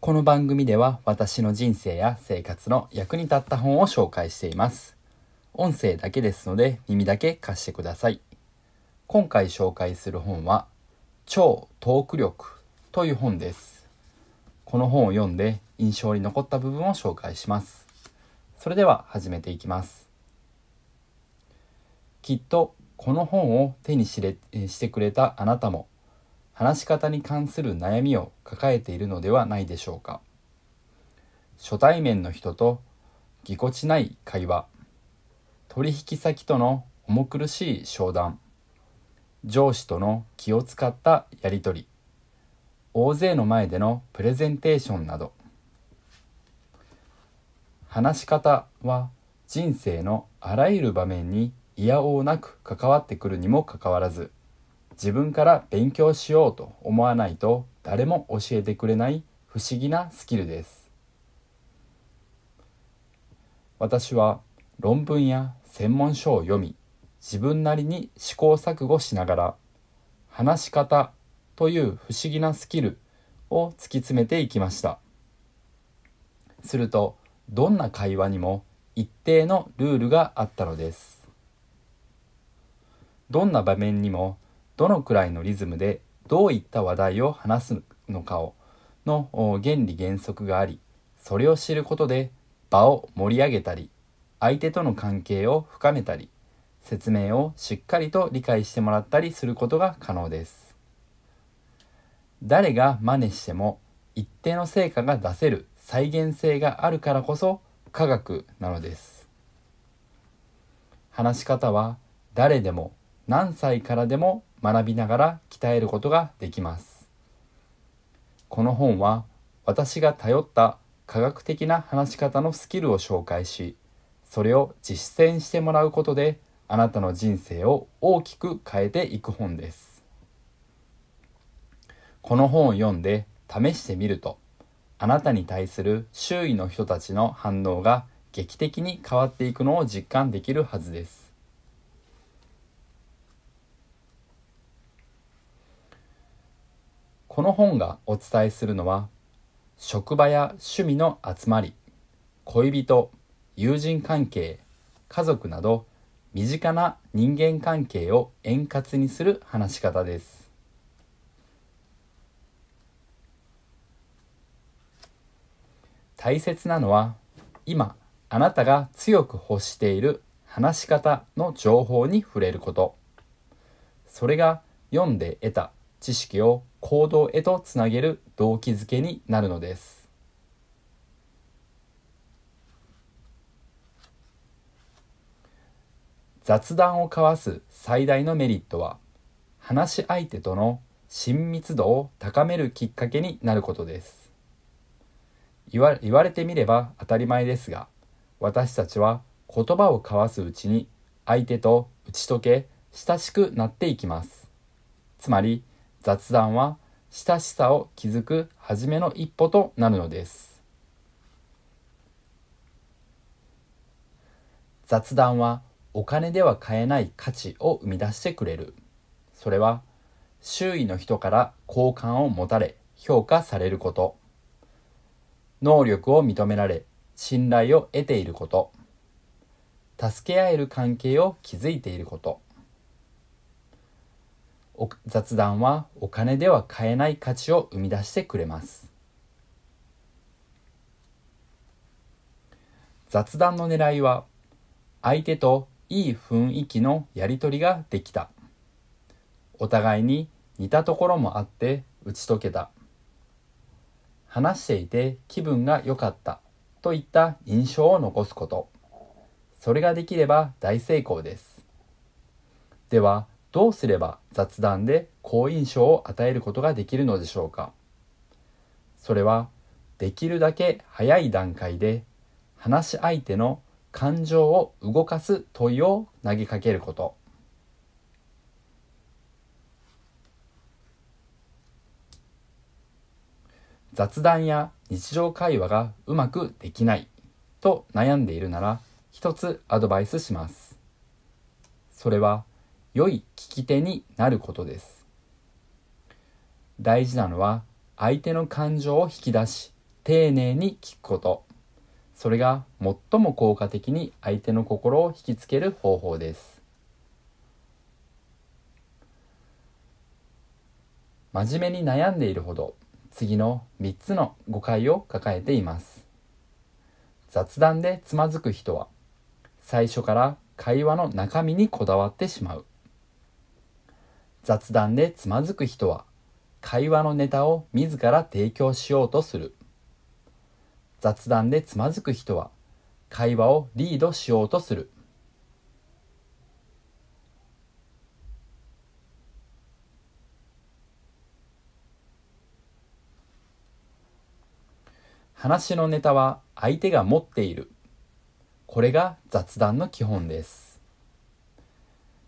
この番組では私の人生や生活の役に立った本を紹介しています。音声だけですので耳だけ貸してください。今回紹介する本は超トーク力という本です。この本を読んで印象に残った部分を紹介します。それでは始めていきます。きっとこの本を手にしれしてくれたあなたも話し方に関する悩みを抱えているのではないでしょうか初対面の人とぎこちない会話取引先との重苦しい商談上司との気を使ったやり取り大勢の前でのプレゼンテーションなど話し方は人生のあらゆる場面にいやおうなく関わってくるにもかかわらず自分から勉強しようと思わないと誰も教えてくれない不思議なスキルです私は論文や専門書を読み自分なりに試行錯誤しながら話し方という不思議なスキルを突き詰めていきましたするとどんな会話にも一定のルールがあったのですどんな場面にもどのくらいのリズムでどういった話題を話すのかをの原理原則がありそれを知ることで場を盛り上げたり相手との関係を深めたり説明をしっかりと理解してもらったりすることが可能です誰が真似しても一定の成果が出せる再現性があるからこそ科学なのです話し方は誰でも何歳からでも学びながら鍛えることができます。この本は私が頼った科学的な話し方のスキルを紹介し、それを実践してもらうことであなたの人生を大きく変えていく本です。この本を読んで試してみると、あなたに対する周囲の人たちの反応が劇的に変わっていくのを実感できるはずです。この本がお伝えするのは職場や趣味の集まり恋人友人関係家族など身近な人間関係を円滑にする話し方です大切なのは今あなたが強く欲している話し方の情報に触れることそれが読んで得た知識を行動へとつなげる動機づけになるのです。雑談を交わす最大のメリットは話し相手との親密度を高めるきっかけになることです言われてみれば当たり前ですが私たちは言葉を交わすうちに相手と打ち解け親しくなっていきますつまり雑談は親しさを築く初めの一歩となるのです雑談はお金では買えない価値を生み出してくれるそれは周囲の人から好感を持たれ評価されること能力を認められ信頼を得ていること助け合える関係を築いていること雑談はお金では買えない価値を生み出してくれます雑談の狙いは相手といい雰囲気のやり取りができたお互いに似たところもあって打ち解けた話していて気分が良かったといった印象を残すことそれができれば大成功ですではどうすれば雑談で好印象を与えることができるのでしょうかそれはできるだけ早い段階で話し相手の感情を動かす問いを投げかけること雑談や日常会話がうまくできないと悩んでいるなら一つアドバイスしますそれは良い聞き手になることです大事なのは相手の感情を引き出し丁寧に聞くことそれが最も効果的に相手の心を引きつける方法です真面目に悩んでいるほど次の3つの誤解を抱えています雑談でつまずく人は最初から会話の中身にこだわってしまう雑談でつまずく人は会話のネタを自ら提供しようとする雑談でつまずく人は会話をリードしようとする話のネタは相手が持っているこれが雑談の基本です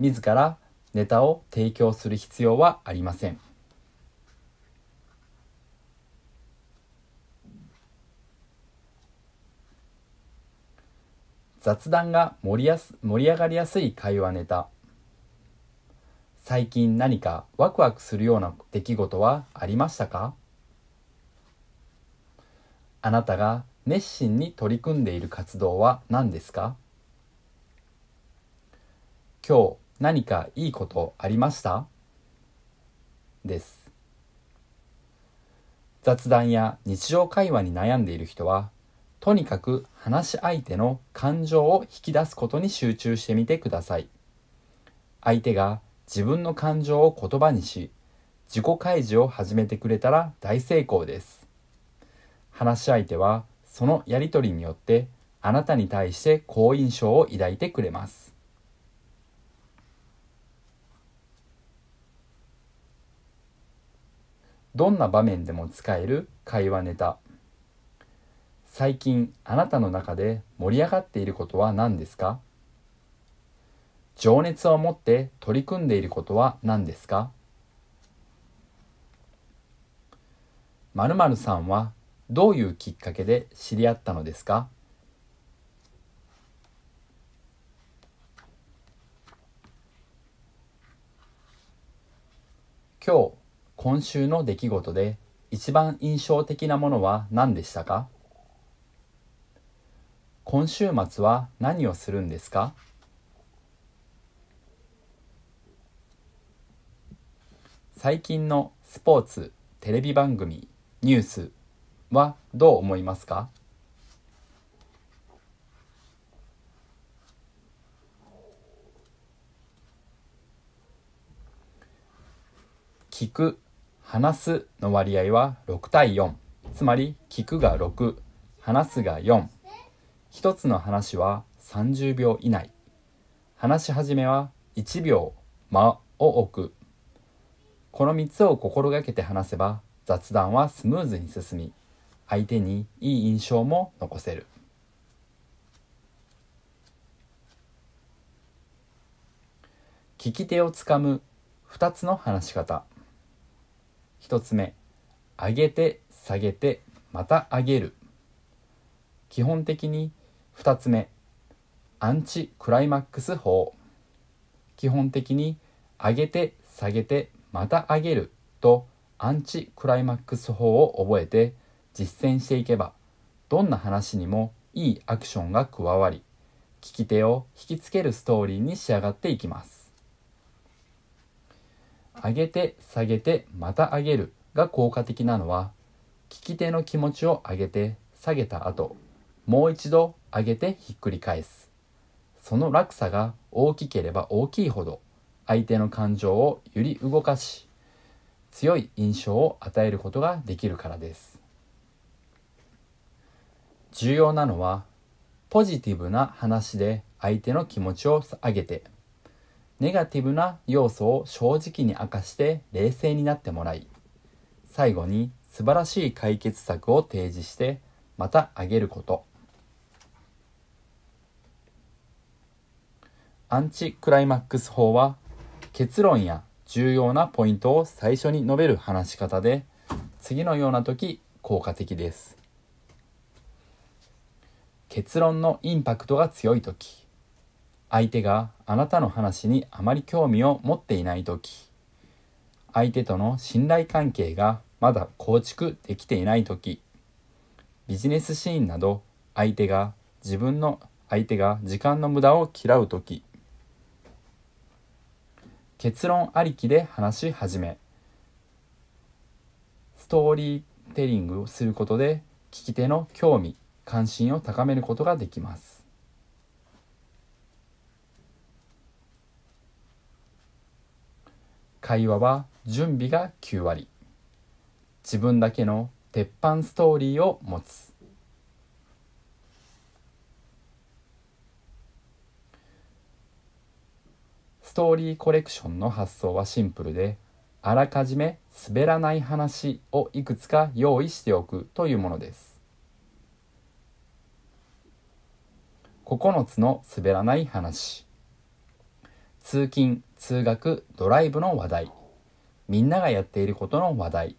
自らネタを提供する必要はありません。雑談が盛りやす盛り上がりやすい会話ネタ最近何かワクワクするような出来事はありましたかあなたが熱心に取り組んでいる活動は何ですか今日何かいいことありましたです雑談や日常会話に悩んでいる人はとにかく話し相手の感情を引き出すことに集中してみてください相手が自分の感情を言葉にし自己開示を始めてくれたら大成功です話し相手はそのやり取りによってあなたに対して好印象を抱いてくれますどんな場面でも使える会話ネタ最近あなたの中で盛り上がっていることは何ですか情熱を持って取り組んでいることは何ですかまるさんはどういうきっかけで知り合ったのですか今日今週の出来事で一番印象的なものは何でしたか今週末は何をするんですか最近のスポーツ、テレビ番組、ニュースはどう思いますか聞く話すの割合は6対4つまり聞くが6話すが4一つの話は30秒以内話し始めは1秒間を置くこの3つを心がけて話せば雑談はスムーズに進み相手にいい印象も残せる聞き手をつかむ2つの話し方1つ目上げて下げてまた上げる基本的に2つ目アンチクライマックス法基本的に上げて下げてまた上げるとアンチクライマックス法を覚えて実践していけばどんな話にもいいアクションが加わり聞き手を引きつけるストーリーに仕上がっていきます上げて下げてまた上げるが効果的なのは聞き手の気持ちを上げて下げた後もう一度上げてひっくり返すその落差が大きければ大きいほど相手の感情を揺り動かし強い印象を与えることができるからです重要なのはポジティブな話で相手の気持ちを上げてネガティブな要素を正直に明かして冷静になってもらい最後に素晴らしい解決策を提示してまた上げることアンチクライマックス法は結論や重要なポイントを最初に述べる話し方で次のような時効果的です結論のインパクトが強い時相手があなたの話にあまり興味を持っていない時相手との信頼関係がまだ構築できていない時ビジネスシーンなど相手が自分の相手が時間の無駄を嫌う時結論ありきで話し始めストーリーテリングをすることで聞き手の興味関心を高めることができます会話は準備が9割自分だけの鉄板ストーリーを持つストーリーコレクションの発想はシンプルであらかじめ滑らない話をいくつか用意しておくというものです9つの滑らない話通勤通学ドライブの話題みんながやっていることの話題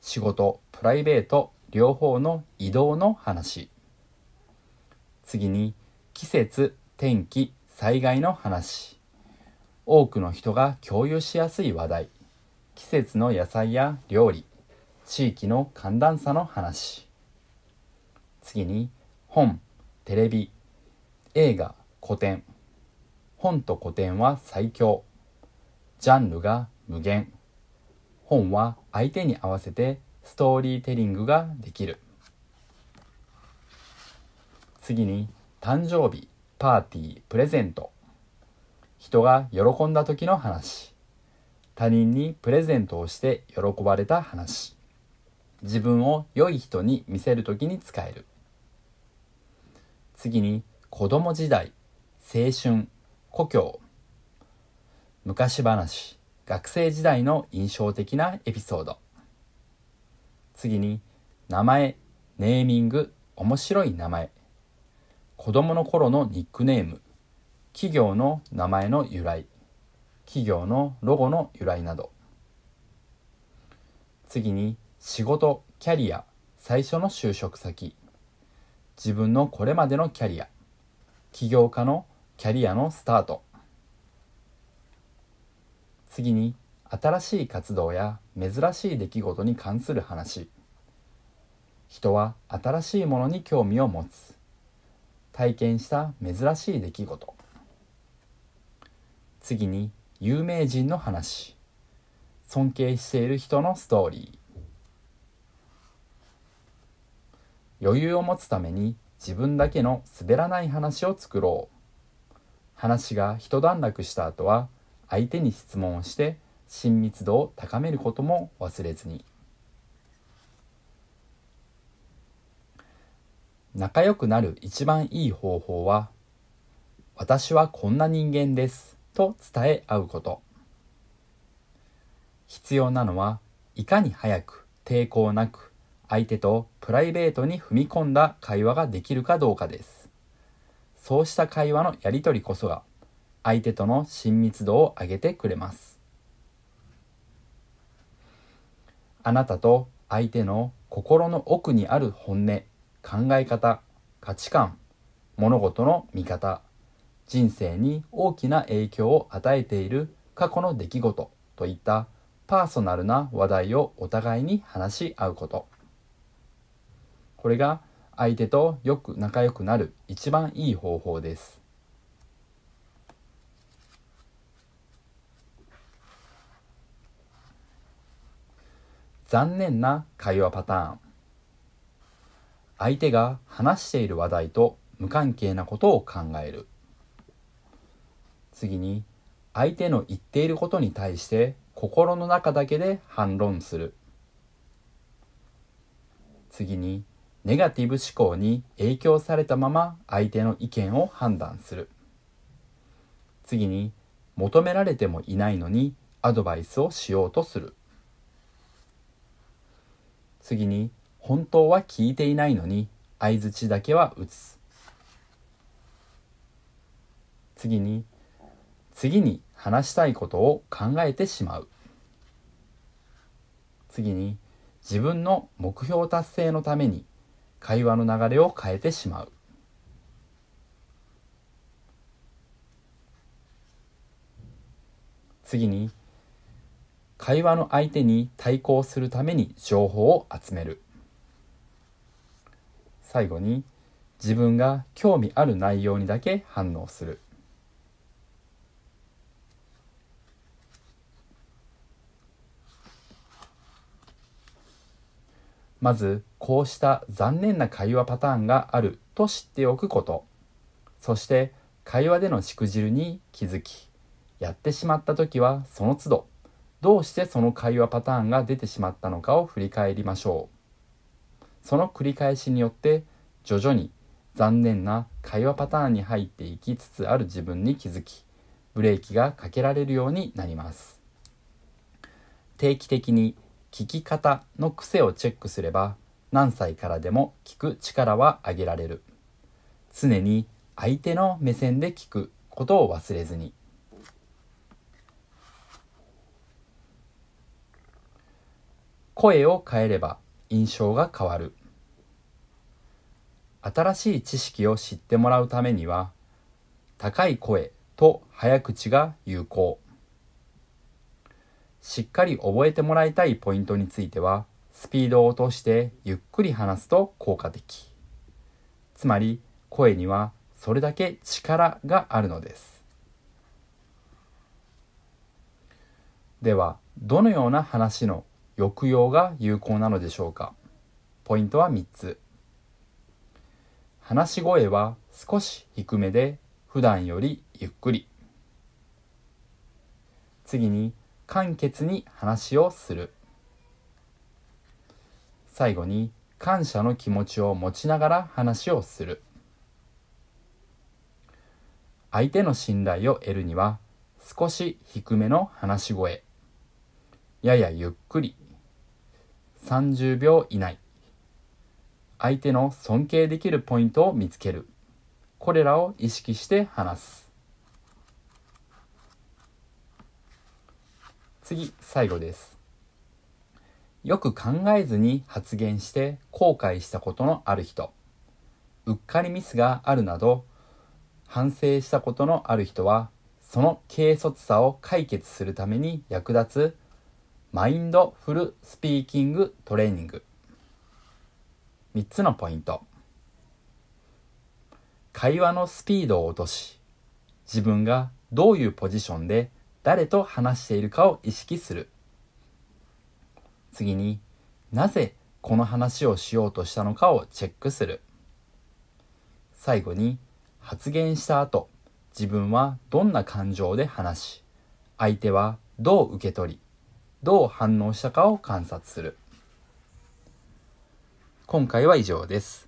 仕事プライベート両方の移動の話次に季節天気災害の話多くの人が共有しやすい話題季節の野菜や料理地域の寒暖差の話次に本テレビ映画古典本と古典は最強ジャンルが無限。本は相手に合わせてストーリーテリングができる。次に、誕生日、パーティー、プレゼント。人が喜んだ時の話。他人にプレゼントをして喜ばれた話。自分を良い人に見せる時に使える。次に、子供時代、青春、故郷。昔話学生時代の印象的なエピソード次に名前ネーミング面白い名前子供の頃のニックネーム企業の名前の由来企業のロゴの由来など次に仕事キャリア最初の就職先自分のこれまでのキャリア起業家のキャリアのスタート次に新しい活動や珍しい出来事に関する話人は新しいものに興味を持つ体験した珍しい出来事次に有名人の話尊敬している人のストーリー余裕を持つために自分だけの滑らない話を作ろう話が一段落した後は相手に質問をして親密度を高めることも忘れずに仲良くなる一番いい方法は私はこんな人間ですと伝え合うこと必要なのはいかに早く抵抗なく相手とプライベートに踏み込んだ会話ができるかどうかですそうした会話のやり取りこそが相手との親密度を上げてくれますあなたと相手の心の奥にある本音考え方価値観物事の見方人生に大きな影響を与えている過去の出来事といったパーソナルな話題をお互いに話し合うことこれが相手とよく仲良くなる一番いい方法です残念な会話パターン相手が話している話題と無関係なことを考える次に相手の言っていることに対して心の中だけで反論する次にネガティブ思考に影響されたまま相手の意見を判断する次に求められてもいないのにアドバイスをしようとする次に本当は聞いていないのに相づちだけは打つ次に次に話したいことを考えてしまう次に自分の目標達成のために会話の流れを変えてしまう次に会話の相手に対抗するために情報を集める最後に自分が興味ある内容にだけ反応するまずこうした残念な会話パターンがあると知っておくことそして会話でのしくじるに気づきやってしまった時はその都度どうしてその会話パターンが出てしまったのかを振り返りましょうその繰り返しによって徐々に残念な会話パターンに入っていきつつある自分に気づきブレーキがかけられるようになります定期的に聞き方の癖をチェックすれば何歳からでも聞く力は上げられる常に相手の目線で聞くことを忘れずに声を変えれば印象が変わる新しい知識を知ってもらうためには高い声と早口が有効しっかり覚えてもらいたいポイントについてはスピードを落としてゆっくり話すと効果的つまり声にはそれだけ力があるのですではどのような話の抑揚が有効なのでしょうかポイントは3つ話し声は少し低めで普段よりゆっくり次に簡潔に話をする最後に感謝の気持ちを持ちながら話をする相手の信頼を得るには少し低めの話し声ややゆっくり30秒以内相手の尊敬できるポイントを見つけるこれらを意識して話す次最後ですよく考えずに発言して後悔したことのある人うっかりミスがあるなど反省したことのある人はその軽率さを解決するために役立つマインドフルスピーキングトレーニング。3つのポイント。会話のスピードを落とし、自分がどういうポジションで誰と話しているかを意識する。次になぜこの話をしようとしたのかをチェックする。最後に発言した後、自分はどんな感情で話し、相手はどう受け取り、どう反応したかを観察する今回は以上です